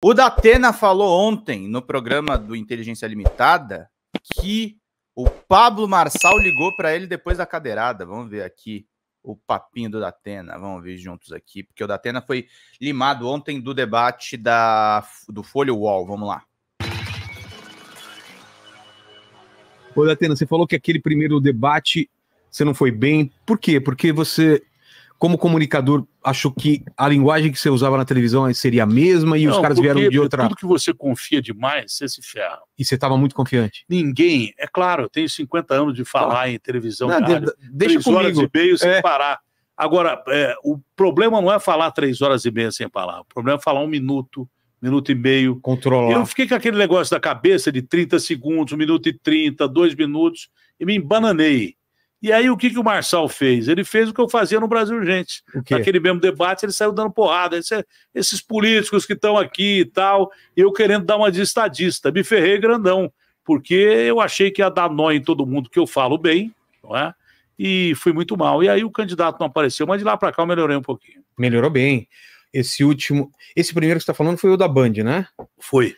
O Datena falou ontem no programa do Inteligência Limitada que o Pablo Marçal ligou para ele depois da cadeirada. Vamos ver aqui o papinho do Datena. Vamos ver juntos aqui, porque o Datena foi limado ontem do debate da, do Folha Wall. Vamos lá. Ô, Datena, você falou que aquele primeiro debate você não foi bem. Por quê? Porque você como comunicador, achou que a linguagem que você usava na televisão seria a mesma e não, os caras vieram de outra. Tudo que você confia demais, você se ferra. E você estava muito confiante? Ninguém. É claro, eu tenho 50 anos de falar ah. em televisão. Não, rádio, deixa três comigo. horas e meia sem é. parar. Agora, é, o problema não é falar três horas e meia sem parar. O problema é falar um minuto, minuto e meio. Controlar. Eu fiquei com aquele negócio da cabeça de 30 segundos, um minuto e 30, dois minutos, e me embananei. E aí, o que, que o Marçal fez? Ele fez o que eu fazia no Brasil, gente. Naquele mesmo debate, ele saiu dando porrada. Esse, é, esses políticos que estão aqui e tal, eu querendo dar uma de estadista. Me ferrei grandão, porque eu achei que ia dar nó em todo mundo que eu falo bem, não é? E fui muito mal. E aí o candidato não apareceu, mas de lá para cá eu melhorei um pouquinho. Melhorou bem. Esse último. Esse primeiro que você está falando foi o da Band, né? Foi.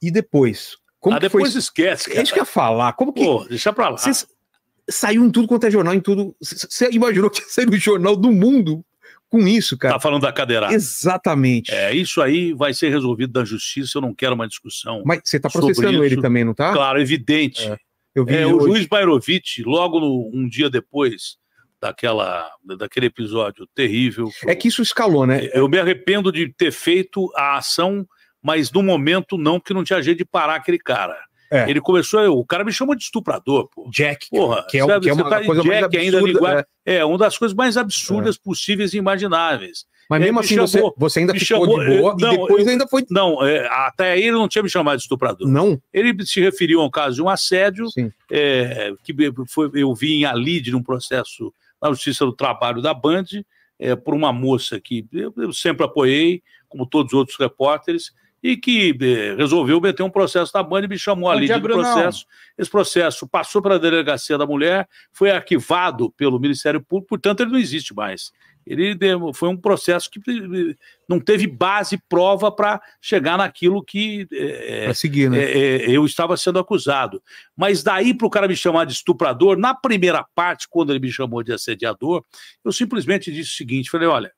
E depois? Como ah, depois foi... esquece. Cara. É isso falar. Como que. Pô, deixa pra lá. Cês saiu em tudo quanto é jornal, em tudo. Você imaginou que sair no jornal do mundo com isso, cara? Tá falando da cadeirada. Exatamente. É, isso aí vai ser resolvido da justiça, eu não quero uma discussão. Mas você tá processando ele também, não tá? Claro, evidente. É. Eu vi é, o juiz Bairovitch, logo no, um dia depois daquela, daquele episódio terrível. É que isso escalou, né? Eu me arrependo de ter feito a ação, mas no momento não, porque não tinha jeito de parar aquele cara. É. Ele começou, o cara me chama de estuprador, pô. Jack, Porra, que é, sabe, que é uma tá coisa Jack mais absurda. Ainda, é. é. uma das coisas mais absurdas é. possíveis e imagináveis. Mas mesmo assim, chamou, você, você, ainda ficou chamou, de boa não, e depois eu, ainda foi... Não, é, até aí ele não tinha me chamado de estuprador. Não? Ele se referiu a um caso de um assédio, é, que foi, eu vi em Alide, num processo na Justiça do Trabalho da Band, por uma moça que eu, eu sempre apoiei, como todos os outros repórteres, e que eh, resolveu meter um processo na banda e me chamou ali de processo. Esse processo passou para a delegacia da mulher, foi arquivado pelo Ministério Público, portanto ele não existe mais. Ele foi um processo que eh, não teve base prova para chegar naquilo que é, seguir, né? é, eu estava sendo acusado. Mas daí para o cara me chamar de estuprador, na primeira parte, quando ele me chamou de assediador, eu simplesmente disse o seguinte: falei, olha,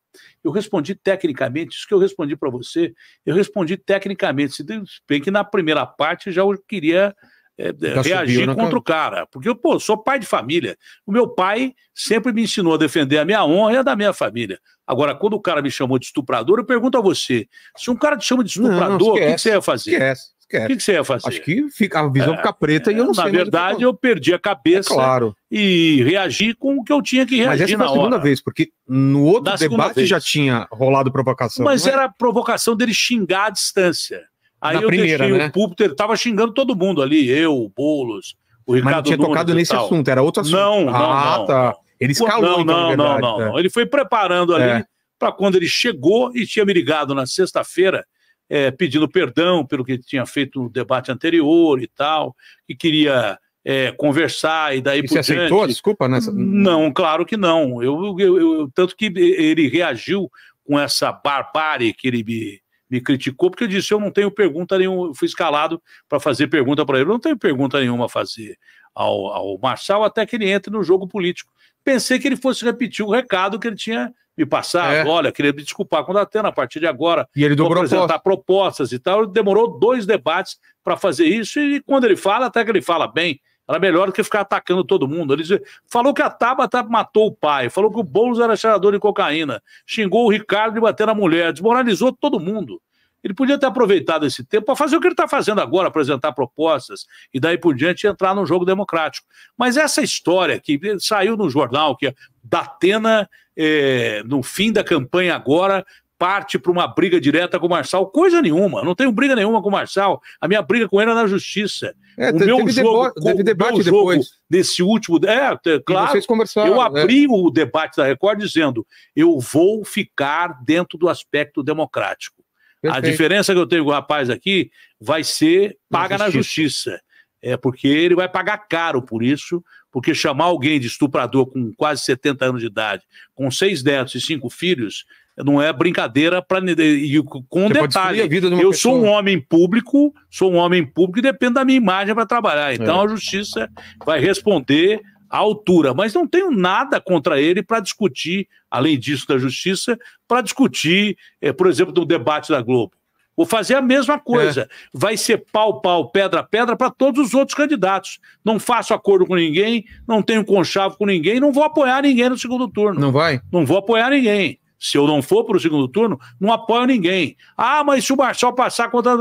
eu respondi tecnicamente, isso que eu respondi para você, eu respondi tecnicamente, se bem que na primeira parte já eu queria é, é reagir né, contra o cara. Porque eu, pô, sou pai de família. O meu pai sempre me ensinou a defender a minha honra e a da minha família. Agora, quando o cara me chamou de estuprador, eu pergunto a você: se um cara te chama de estuprador, o que, que, você ia fazer? Esquece. O que, que, você ia fazer? Acho que fica, a visão é, fica preta é, e eu é, não na sei. Na verdade, eu perdi a cabeça é claro. e reagi com o que eu tinha que reagir. Mas essa na foi a segunda hora. vez, porque no outro da debate já tinha rolado provocação. Mas é? era a provocação dele xingar à distância. Aí Na eu primeira, deixei né? o púlpito, ele tava xingando todo mundo ali, eu, o Boulos, o Ricardo Mas não tinha Nunes tocado nesse assunto, era outro assunto. Não, não, ah, não. tá. Ele escalou, não, então, não, verdade, não, tá. não, Ele foi preparando ali é. para quando ele chegou e tinha me ligado na sexta-feira, é, pedindo perdão pelo que tinha feito no debate anterior e tal, que queria é, conversar e daí e por você diante. aceitou? Desculpa, né? Não, claro que não. Eu, eu, eu, tanto que ele reagiu com essa barbárie que ele me me criticou porque eu disse: eu não tenho pergunta nenhuma, eu fui escalado para fazer pergunta para ele. Eu não tenho pergunta nenhuma a fazer ao, ao Marçal até que ele entre no jogo político. Pensei que ele fosse repetir o recado que ele tinha me passado. É. Olha, queria me desculpar com o Datena, a partir de agora. E ele dobrou apresentar propostas e tal. Ele demorou dois debates para fazer isso e quando ele fala, até que ele fala bem era melhor do que ficar atacando todo mundo. Ele falou que a Tabata matou o pai, falou que o Boulos era cheirador de cocaína, xingou o Ricardo de bater na mulher, desmoralizou todo mundo. Ele podia ter aproveitado esse tempo para fazer o que ele está fazendo agora, apresentar propostas e daí por diante entrar no jogo democrático. Mas essa história que saiu no jornal, que Datena, é, eh, no fim da campanha agora, parte para uma briga direta com o Marçal. Coisa nenhuma, não tenho briga nenhuma com o Marçal. A minha briga com ele é na justiça. É, o meu jogo, debate, teve debate meu jogo depois. nesse último. É, claro. eu é. abri é. o debate da Record dizendo: eu vou ficar dentro do aspecto democrático. Perfeito. A diferença que eu tenho com o rapaz aqui vai ser paga na justiça. Na justiça é porque ele vai pagar caro por isso, porque chamar alguém de estuprador com quase 70 anos de idade, com seis netos e cinco filhos, não é brincadeira para e com Você detalhe. eu pessoa. sou um homem público, sou um homem público e depende da minha imagem para trabalhar. É. Então é. a justiça vai responder à altura, mas não tenho nada contra ele para discutir, além disso da justiça, para discutir, é, por exemplo, do debate da Globo. Vou fazer a mesma coisa. É. Vai ser pau, pau, pedra, pedra para todos os outros candidatos. Não faço acordo com ninguém, não tenho conchavo com ninguém, não vou apoiar ninguém no segundo turno. Não vai? Não vou apoiar ninguém. Se eu não for para o segundo turno, não apoio ninguém. Ah, mas se o Marçal passar contra.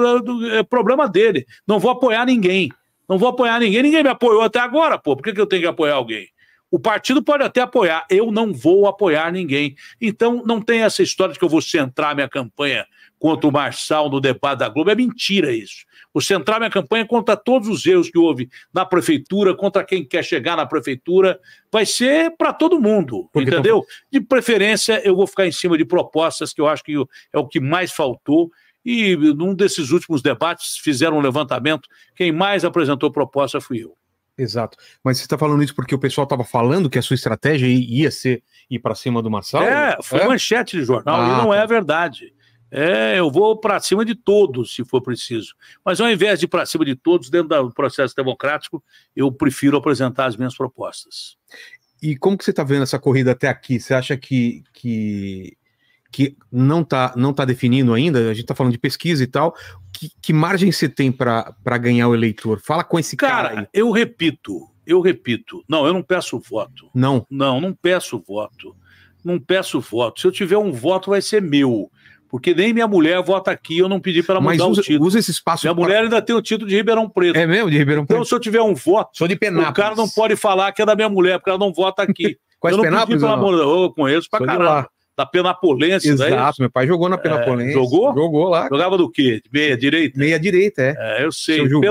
É problema dele. Não vou apoiar ninguém. Não vou apoiar ninguém. Ninguém me apoiou até agora, pô. Por que, que eu tenho que apoiar alguém? O partido pode até apoiar. Eu não vou apoiar ninguém. Então, não tem essa história de que eu vou centrar minha campanha contra o Marçal no debate da Globo. É mentira isso. O central minha campanha contra todos os erros que houve na prefeitura, contra quem quer chegar na prefeitura, vai ser para todo mundo, Porque entendeu? Tô... De preferência, eu vou ficar em cima de propostas que eu acho que é o que mais faltou. E num desses últimos debates fizeram um levantamento. Quem mais apresentou proposta fui eu. Exato. Mas você está falando isso porque o pessoal estava falando que a sua estratégia ia ser ir para cima do Marçal? É, foi é? manchete de jornal ah, e não é tá. é verdade. É, eu vou para cima de todos, se for preciso. Mas ao invés de ir para cima de todos, dentro do processo democrático, eu prefiro apresentar as minhas propostas. E como que você está vendo essa corrida até aqui? Você acha que, que, que não está não tá definindo ainda? A gente está falando de pesquisa e tal. Que, que margem você tem para ganhar o eleitor? Fala com esse cara. Cara, aí. eu repito, eu repito. Não, eu não peço voto. Não. Não, não peço voto. Não peço voto. Se eu tiver um voto, vai ser meu. Porque nem minha mulher vota aqui, eu não pedi para mudar usa, o título. usa esse espaço. Minha pra... mulher ainda tem o título de Ribeirão Preto. É mesmo, de Ribeirão então, Preto? Então, se eu tiver um voto, Sou de Penápolis. o cara não pode falar que é da minha mulher, porque ela não vota aqui. Quais eu não Penápolis, pedi, pelo amor de Deus, eu conheço pra Sou da Penapolense, é Exato, é meu pai jogou na é, Penapolense. É, jogou? Jogou lá. Jogava do quê? Meia direita? Meia direita, é. é eu sei. Pelo,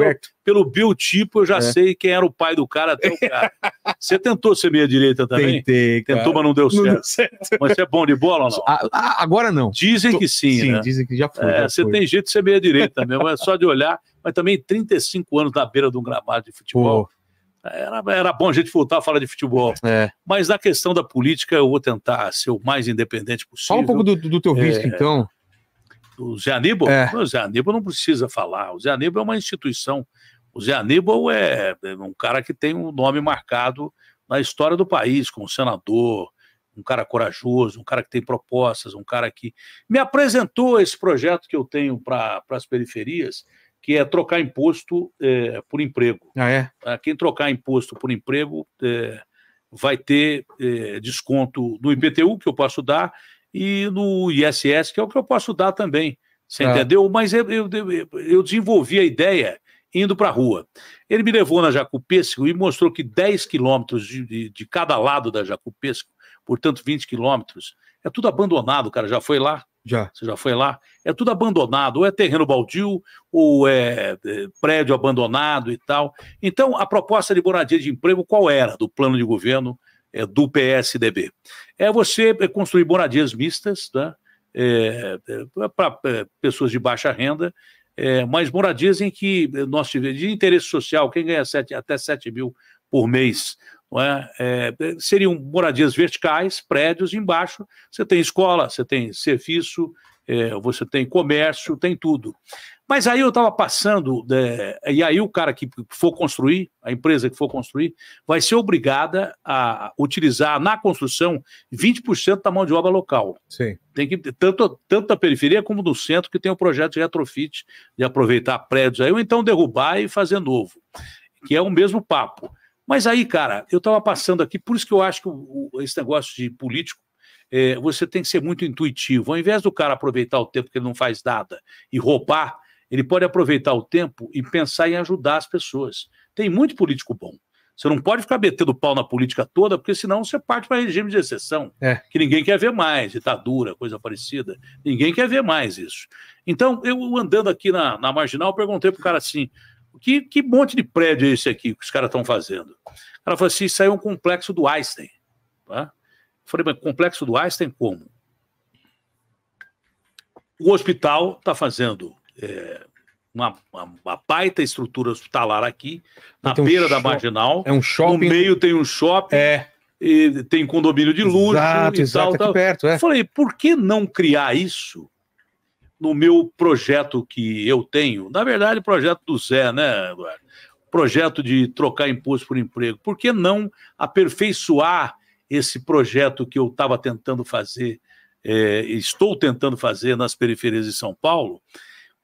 pelo biotipo, eu já é. sei quem era o pai do cara até o cara. Você tentou ser meia direita também? Tentei. Cara. Tentou, mas não deu certo. Não deu certo. Mas você é bom de bola ou não? A, ah, ah, agora não. Dizem Tô... que sim. Sim, né? dizem que já foi. Já você foi. tem jeito de ser meia direita mesmo, é só de olhar. Mas também 35 anos na beira de um gramado de futebol. Pô era, era bom a gente voltar a falar de futebol. É. Mas na questão da política, eu vou tentar ser o mais independente possível. Fala um pouco do, do teu risco, é, então. O Zé Aníbal? É. O Zé Aníbal não precisa falar. O Zé Aníbal é uma instituição. O Zé Aníbal é, é um cara que tem um nome marcado na história do país, como senador, um cara corajoso, um cara que tem propostas, um cara que me apresentou esse projeto que eu tenho para as periferias, que é trocar imposto é, por emprego. Ah, é? Ah, quem trocar imposto por emprego é, vai ter é, desconto no IPTU, que eu posso dar, e no ISS, que é o que eu posso dar também. Você ah. entendeu? Mas eu, eu, eu, desenvolvi a ideia indo para a rua. Ele me levou na Jacupesco e mostrou que 10 quilômetros de, de, de cada lado da Jacupesco, portanto 20 quilômetros, é tudo abandonado, cara. Já foi lá? Já. Você já foi lá? É tudo abandonado, ou é terreno baldio, ou é, é, prédio abandonado e tal. Então, a proposta de moradia de emprego, qual era do plano de governo é, do PSDB? É você é, construir moradias mistas, tá? É, é para pessoas de baixa renda, mas moradias em que nós tivemos de interesse social, quem ganha sete, até 7 mil por mês, é? é? É, seriam moradias verticais, prédios, embaixo você tem escola, você tem serviço, é, você tem comércio, tem tudo. Mas aí eu estava passando, é, e aí o cara que for construir, a empresa que for construir, vai ser obrigada a utilizar na construção 20% da mão de obra local. Sim. Tem que, tanto, tanto da periferia como do centro, que tem o um projeto de retrofit, de aproveitar prédios aí, ou então derrubar e fazer novo, que é o mesmo papo. Mas aí, cara, eu estava passando aqui, por isso que eu acho que o, o, esse negócio de político, é, você tem que ser muito intuitivo. Ao invés do cara aproveitar o tempo que ele não faz nada e roubar, ele pode aproveitar o tempo e pensar em ajudar as pessoas. Tem muito político bom. Você não pode ficar metendo pau na política toda, porque senão você parte para regime de exceção, é. que ninguém quer ver mais, ditadura, coisa parecida. Ninguém quer ver mais isso. Então, eu andando aqui na, na marginal, perguntei para o cara assim: que, que monte de prédio é esse aqui que os caras estão fazendo? Ela falou assim: isso aí é um complexo do Einstein. Tá? Falei, mas complexo do Einstein como? O hospital está fazendo é, uma, uma, uma, baita estrutura hospitalar aqui, na tem beira um da marginal. É um shopping. No meio tem um shopping. É. E tem condomínio de luxo. Exato, e exato, tal, tal. perto. É. Falei, por que não criar isso no meu projeto que eu tenho, na verdade, projeto do Zé, né, Eduardo? Projeto de trocar imposto por emprego. Por que não aperfeiçoar esse projeto que eu estava tentando fazer, é, estou tentando fazer nas periferias de São Paulo?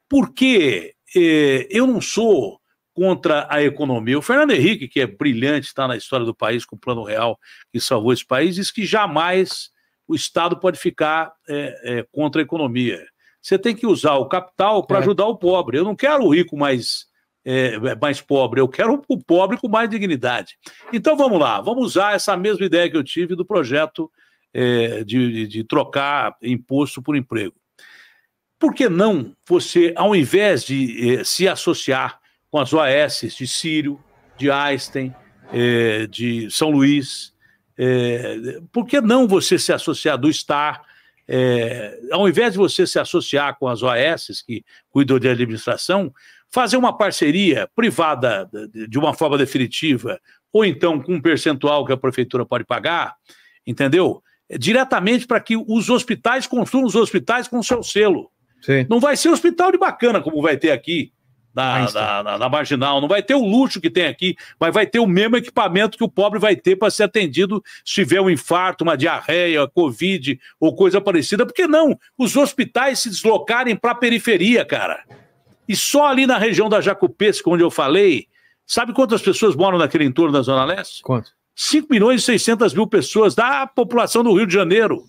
Porque é, eu não sou contra a economia. O Fernando Henrique, que é brilhante, está na história do país com o Plano Real que salvou esse país, diz que jamais o Estado pode ficar é, é contra a economia você tem que usar o capital para é. ajudar o pobre. Eu não quero o rico mais, é, mais pobre, eu quero o pobre com mais dignidade. Então vamos lá, vamos usar essa mesma ideia que eu tive do projeto é, de, de trocar imposto por emprego. Por que não você, ao invés de é, se associar com as OAS de Sírio, de Einstein, é, de São Luís, é, por que não você se associar do STAR? é, ao invés de você se associar com as OAS, que cuidam de administração, fazer uma parceria privada de uma forma definitiva, ou então com um percentual que a prefeitura pode pagar, entendeu? É diretamente para que os hospitais construam os hospitais com seu selo. Sim. Não vai ser hospital de bacana como vai ter aqui, na, na, na, na, marginal, não vai ter o luxo que tem aqui, mas vai ter o mesmo equipamento que o pobre vai ter para ser atendido se tiver um infarto, uma diarreia, Covid ou coisa parecida. Por que não os hospitais se deslocarem para a periferia, cara? E só ali na região da Jacupesca, onde eu falei, sabe quantas pessoas moram naquele entorno da Zona Leste? Quanto? 5 milhões e 600 mil pessoas da população do Rio de Janeiro.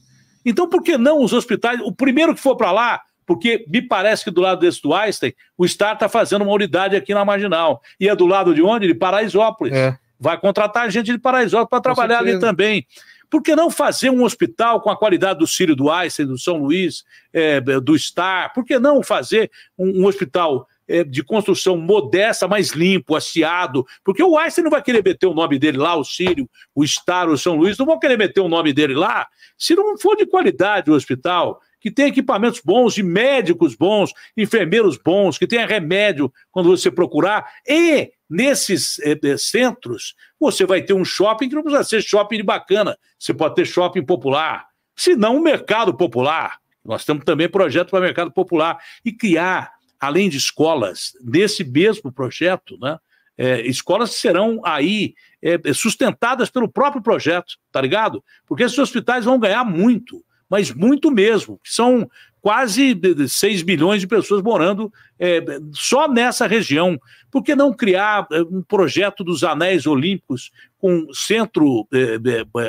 Então, por que não os hospitais? O primeiro que for para lá, porque me parece que do lado desse do Einstein, o Star está fazendo uma unidade aqui na Marginal. E é do lado de onde? De Paraisópolis. É. Vai contratar gente de Paraisópolis para trabalhar ali também. Por que não fazer um hospital com a qualidade do Círio do Einstein, do São Luís, é, do Star? Por que não fazer um, um hospital é, de construção modesta, mais limpo, assiado? Porque o Einstein não vai querer meter o nome dele lá, o Círio, o Star, o São Luís, não vão querer meter o nome dele lá se não for de qualidade o hospital que tem equipamentos bons, de médicos bons, enfermeiros bons, que tenha remédio quando você procurar. E nesses eh, eh centros, você vai ter um shopping que não precisa ser shopping bacana, você pode ter shopping popular, se não um mercado popular. Nós temos também projeto para mercado popular e criar, além de escolas, nesse mesmo projeto, né? Eh, escolas que serão aí eh, sustentadas pelo próprio projeto, tá ligado? Porque esses hospitais vão ganhar muito mas muito mesmo. São quase 6 milhões de pessoas morando é, só nessa região. Por que não criar é, um projeto dos Anéis Olímpicos com centro é, é,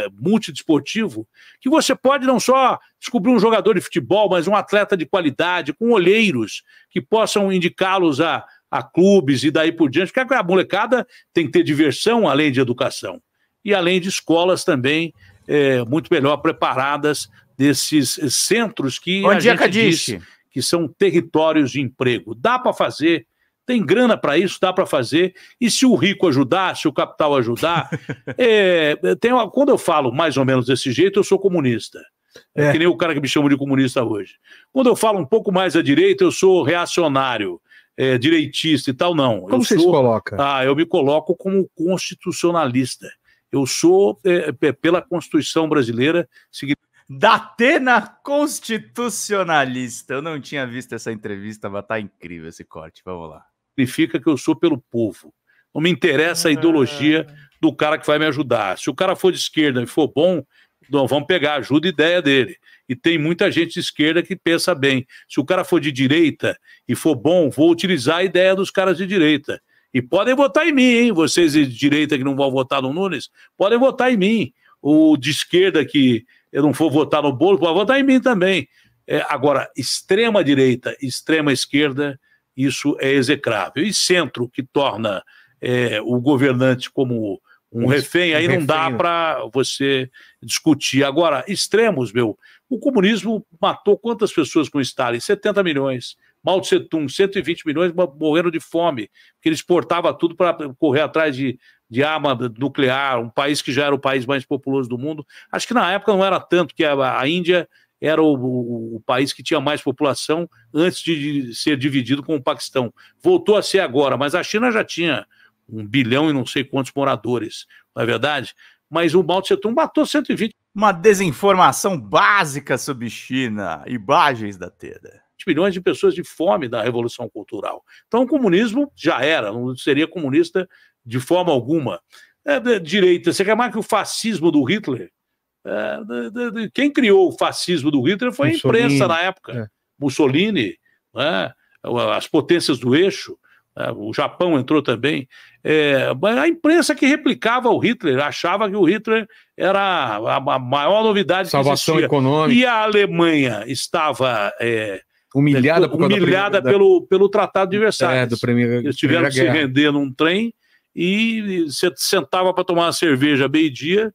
é, multidesportivo? Que você pode não só descobrir um jogador de futebol, mas um atleta de qualidade, com olheiros que possam indicá-los a, a clubes e daí por diante, porque a molecada tem que ter diversão além de educação. E além de escolas também é, muito melhor preparadas desses eh, centros que Bom a dia, gente disse diz que são territórios de emprego. Dá para fazer, tem grana para isso, dá para fazer. E se o rico ajudar, se o capital ajudar, é, é, tem uma, quando eu falo mais ou menos desse jeito, eu sou comunista. É, é. Que nem o cara que me chama de comunista hoje. Quando eu falo um pouco mais à direita, eu sou reacionário. É, direitista e tal, não. Como eu você sou, se coloca? Ah, eu me coloco como constitucionalista. Eu sou, é, é pela Constituição brasileira, significa Atena constitucionalista. Eu não tinha visto essa entrevista, mas tá incrível esse corte. Vamos lá. Significa que eu sou pelo povo. Não me interessa a ah. ideologia do cara que vai me ajudar. Se o cara for de esquerda e for bom, vamos pegar ajuda e ideia dele. E tem muita gente de esquerda que pensa bem. Se o cara for de direita e for bom, vou utilizar a ideia dos caras de direita. E podem votar em mim, hein? Vocês de direita que não vão votar no Nunes, podem votar em mim. O de esquerda que eu não vou votar no bolo, vou votar em mim também. É, agora, extrema-direita, extrema-esquerda, isso é execrável. E centro, que torna é, o governante como um refém, aí não dá né? para você discutir. Agora, extremos, meu. O comunismo matou quantas pessoas com Stalin? 70 milhões. Mao Tse Tung, 120 milhões morreram de fome, porque ele exportava tudo para correr atrás de de arma nuclear, um país que já era o país mais populoso do mundo. Acho que na época não era tanto, que a, Índia era o, o, o, país que tinha mais população antes de, ser dividido com o Paquistão. Voltou a ser agora, mas a China já tinha um bilhão e não sei quantos moradores, não é verdade? Mas o Mao Tse Tung matou 120. Uma desinformação básica sobre China. Imagens da Teda bilhões de pessoas de fome da Revolução Cultural. Então, o comunismo já era, não seria comunista de forma alguma. É, direita, você quer mais que o fascismo do Hitler? É, de, de, quem criou o fascismo do Hitler foi Mussolini, a imprensa na época. É. Mussolini, né? as potências do eixo, né? o Japão entrou também. É, a imprensa que replicava o Hitler achava que o Hitler era a maior novidade Salvação que existia. econômica. E a Alemanha estava é, humilhada, é, humilhada pelo, da... pelo Tratado de é, Versalhes. É, Eles tiveram que se render num trem e você sentava para tomar uma cerveja meio-dia,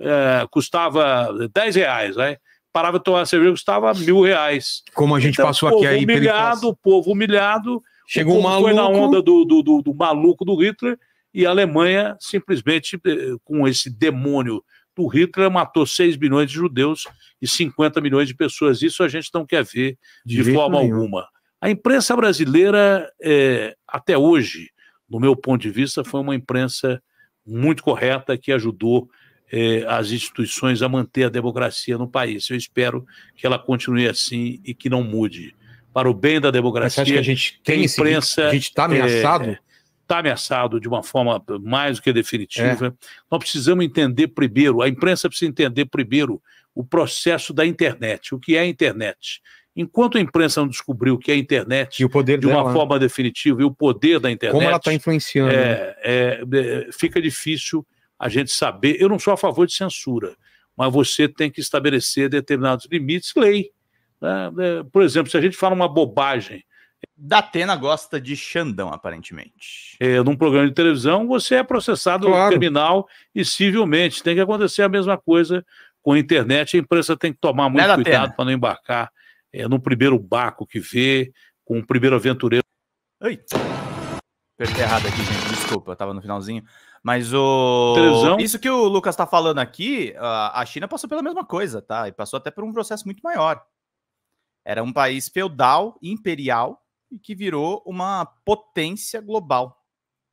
é, custava 10 reais, né? Parava de tomar cerveja, custava mil reais. Como a gente então, passou aqui aí. Humilhado, o povo humilhado. Chegou o povo um maluco. Foi na onda do, do, do, do maluco do Hitler e a Alemanha simplesmente, eh, com esse demônio do Hitler matou 6 milhões de judeus e 50 milhões de pessoas. Isso a gente não quer ver de, de forma nenhum. alguma. A imprensa brasileira, é, até hoje, do meu ponto de vista, foi uma imprensa muito correta que ajudou eh, as instituições a manter a democracia no país. Eu espero que ela continue assim e que não mude. Para o bem da democracia, Mas acha que a gente tem imprensa. Esse... A gente está eh, ameaçado? está ameaçado de uma forma mais do que definitiva. É. Nós precisamos entender primeiro, a imprensa precisa entender primeiro o processo da internet, o que é a internet. Enquanto a imprensa não descobriu que é a internet, e o poder de uma né? forma né? definitiva, e o poder da internet. Como ela está influenciando. É, né? é, é, fica difícil a gente saber. Eu não sou a favor de censura, mas você tem que estabelecer determinados limites, lei. Né? É, por exemplo, se a gente fala uma bobagem. Datena gosta de Xandão, aparentemente. É, num programa de televisão, você é processado claro. criminal e civilmente. Tem que acontecer a mesma coisa com a internet. A imprensa tem que tomar muito é cuidado para não embarcar é, no primeiro barco que vê, com o primeiro aventureiro. Eita! Apertei errado aqui, gente, desculpa, eu tava no finalzinho. Mas o. Trezão. Isso que o Lucas tá falando aqui, a China passou pela mesma coisa, tá? E passou até por um processo muito maior. Era um país feudal, imperial, e que virou uma potência global.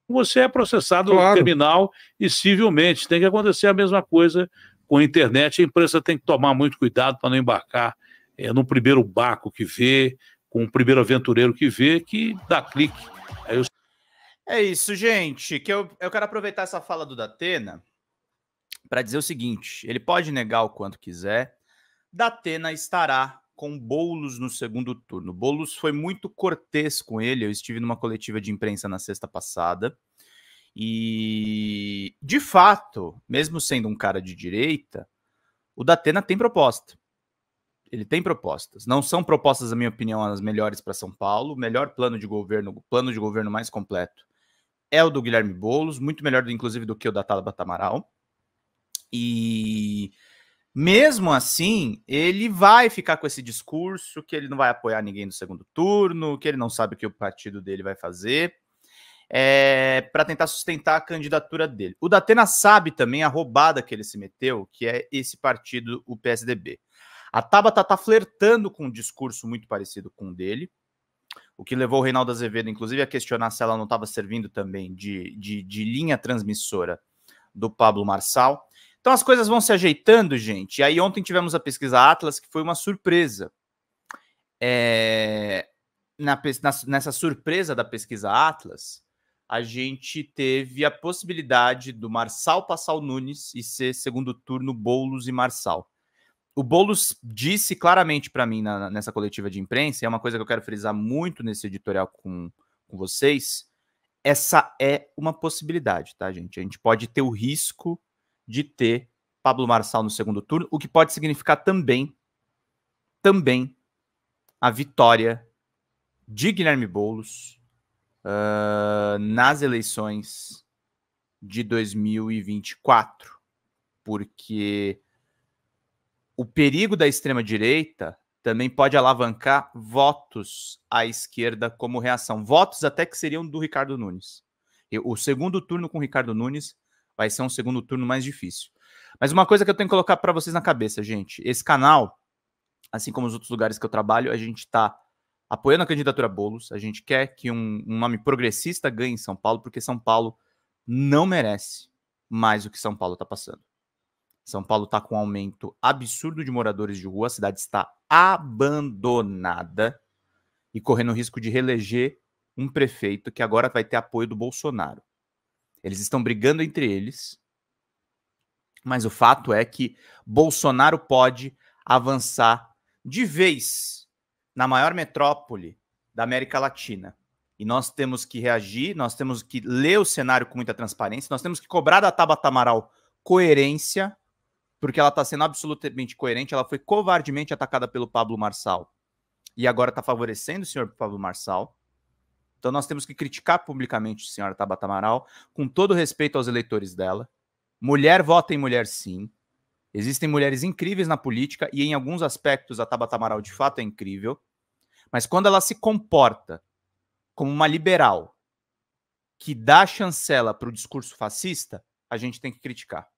Você é processado claro. criminal e civilmente. Tem que acontecer a mesma coisa com a internet. A imprensa tem que tomar muito cuidado para não embarcar é, no primeiro barco que vê, com o primeiro aventureiro que vê, que dá clique. Eu... É, é isso, gente. Que eu, eu quero aproveitar essa fala do Datena para dizer o seguinte: ele pode negar o quanto quiser, Datena estará com Boulos no segundo turno. Boulos foi muito cortês com ele. Eu estive numa coletiva de imprensa na sexta passada. E, de fato, mesmo sendo um cara de direita, o Datena tem proposta ele tem propostas. Não são propostas, na minha opinião, as melhores para São Paulo. O melhor plano de governo, o plano de governo mais completo é o do Guilherme Boulos, muito melhor, inclusive, do que o da Tala Amaral. E mesmo assim, ele vai ficar com esse discurso que ele não vai apoiar ninguém no segundo turno, que ele não sabe o que o partido dele vai fazer. É, para tentar sustentar a candidatura dele. O Datena sabe também a roubada que ele se meteu, que é esse partido, o PSDB. A Tabata tá flertando com um discurso muito parecido com o dele, o que levou o Reinaldo Azevedo, inclusive, a questionar se ela não estava servindo também de, de, de, linha transmissora do Pablo Marçal. Então as coisas vão se ajeitando, gente. E aí ontem tivemos a pesquisa Atlas, que foi uma surpresa. É... Na, na, nessa surpresa da pesquisa Atlas, a gente teve a possibilidade do Marçal passar o Nunes e ser segundo turno Boulos e Marçal o Boulos disse claramente para mim na, nessa coletiva de imprensa, e é uma coisa que eu quero frisar muito nesse editorial com, com vocês, essa é uma possibilidade, tá, gente? A gente pode ter o risco de ter Pablo Marçal no segundo turno, o que pode significar também, também, a vitória de Guilherme Boulos uh, nas eleições de 2024. Porque o perigo da extrema-direita também pode alavancar votos à esquerda como reação. Votos até que seriam do Ricardo Nunes. O segundo turno com o Ricardo Nunes vai ser um segundo turno mais difícil. Mas uma coisa que eu tenho que colocar para vocês na cabeça, gente: esse canal, assim como os outros lugares que eu trabalho, a gente está apoiando a candidatura Bolos. A gente quer que um, um nome progressista ganhe em São Paulo, porque São Paulo não merece mais o que São Paulo está passando. São Paulo está com um aumento absurdo de moradores de rua, a cidade está abandonada e correndo o risco de reeleger um prefeito que agora vai ter apoio do Bolsonaro. Eles estão brigando entre eles, mas o fato é que Bolsonaro pode avançar de vez na maior metrópole da América Latina. E nós temos que reagir, nós temos que ler o cenário com muita transparência, nós temos que cobrar da Tabata Amaral coerência porque ela está sendo absolutamente coerente, ela foi covardemente atacada pelo Pablo Marçal e agora está favorecendo o senhor Pablo Marçal. Então nós temos que criticar publicamente a senhora Tabata Amaral, com todo respeito aos eleitores dela. Mulher vota em mulher sim. Existem mulheres incríveis na política e em alguns aspectos a Tabata Amaral de fato é incrível, mas quando ela se comporta como uma liberal que dá chancela para o discurso fascista, a gente tem que criticar.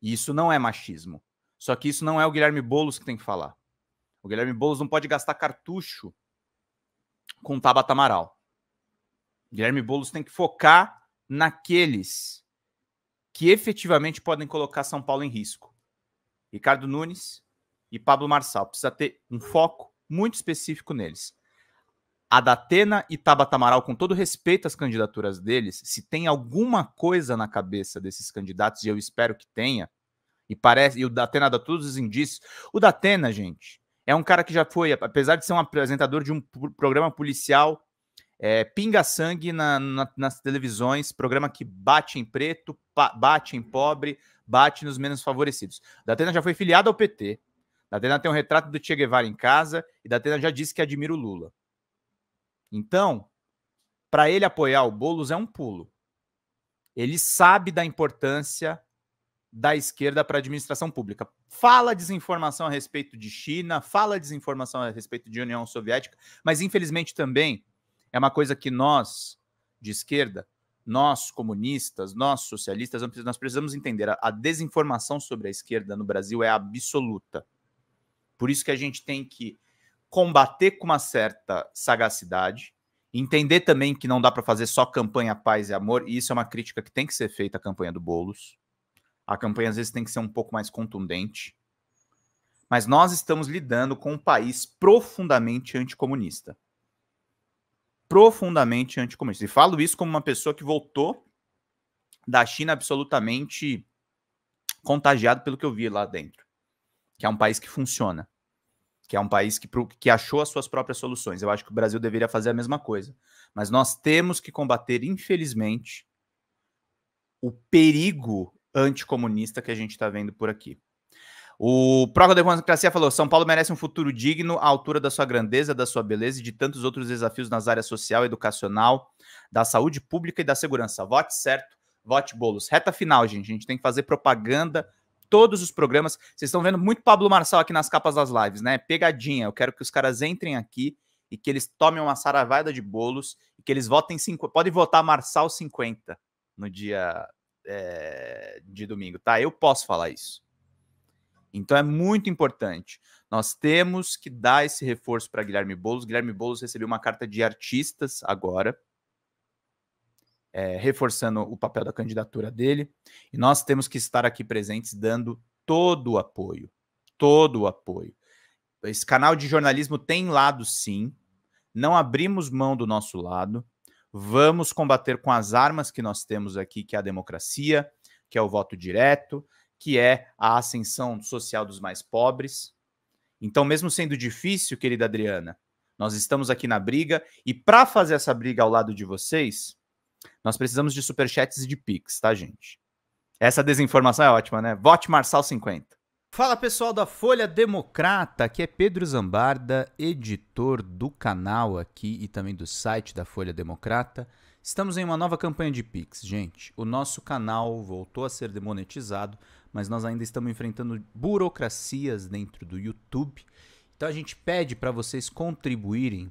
E isso não é machismo. Só que isso não é o Guilherme Boulos que tem que falar. O Guilherme Boulos não pode gastar cartucho com Tabata Amaral. O Guilherme Boulos tem que focar naqueles que efetivamente podem colocar São Paulo em risco. Ricardo Nunes e Pablo Marçal. Precisa ter um foco muito específico neles a Datena e Tabata Amaral, com todo respeito às candidaturas deles, se tem alguma coisa na cabeça desses candidatos, e eu espero que tenha, e parece, e o Datena dá todos os indícios. O Datena, gente, é um cara que já foi, apesar de ser um apresentador de um programa policial, é, pinga sangue na, na, nas televisões, programa que bate em preto, bate em pobre, bate nos menos favorecidos. O Datena já foi filiado ao PT. Datena tem um retrato do Che Guevara em casa e Datena já disse que admira o Lula. Então, para ele apoiar o Boulos é um pulo. Ele sabe da importância da esquerda para a administração pública. Fala desinformação a respeito de China, fala desinformação a respeito de União Soviética, mas infelizmente também é uma coisa que nós de esquerda, nós comunistas, nós socialistas, nós precisamos entender. A desinformação sobre a esquerda no Brasil é absoluta. Por isso que a gente tem que combater com uma certa sagacidade, entender também que não dá para fazer só campanha paz e amor, e isso é uma crítica que tem que ser feita à campanha do Bolos. A campanha às vezes tem que ser um pouco mais contundente. Mas nós estamos lidando com um país profundamente anticomunista. Profundamente anticomunista. E falo isso como uma pessoa que voltou da China absolutamente contagiado pelo que eu vi lá dentro. Que é um país que funciona que é um país que, que achou as suas próprias soluções. Eu acho que o Brasil deveria fazer a mesma coisa. Mas nós temos que combater, infelizmente, o perigo anticomunista que a gente está vendo por aqui. O Proga da Democracia falou: São Paulo merece um futuro digno à altura da sua grandeza, da sua beleza e de tantos outros desafios nas áreas social, educacional, da saúde pública e da segurança. Vote certo, vote bolos. Reta final, gente. A gente tem que fazer propaganda todos os programas. Vocês estão vendo muito Pablo Marçal aqui nas capas das lives, né? Pegadinha. Eu quero que os caras entrem aqui e que eles tomem uma saravada de bolos e que eles votem. 50. Pode votar Marçal 50 no dia é, de domingo, tá? Eu posso falar isso. Então é muito importante. Nós temos que dar esse reforço para Guilherme Boulos. Guilherme Boulos recebeu uma carta de artistas agora é, reforçando o papel da candidatura dele. E nós temos que estar aqui presentes dando todo o apoio. Todo o apoio. Esse canal de jornalismo tem lado, sim. Não abrimos mão do nosso lado. Vamos combater com as armas que nós temos aqui, que é a democracia, que é o voto direto, que é a ascensão social dos mais pobres. Então, mesmo sendo difícil, querida Adriana, nós estamos aqui na briga e para fazer essa briga ao lado de vocês, nós precisamos de superchats e de pix, tá, gente? Essa desinformação é ótima, né? Vote Marçal 50. Fala pessoal da Folha Democrata, aqui é Pedro Zambarda, editor do canal aqui e também do site da Folha Democrata. Estamos em uma nova campanha de Pix, gente. O nosso canal voltou a ser demonetizado, mas nós ainda estamos enfrentando burocracias dentro do YouTube. Então a gente pede para vocês contribuírem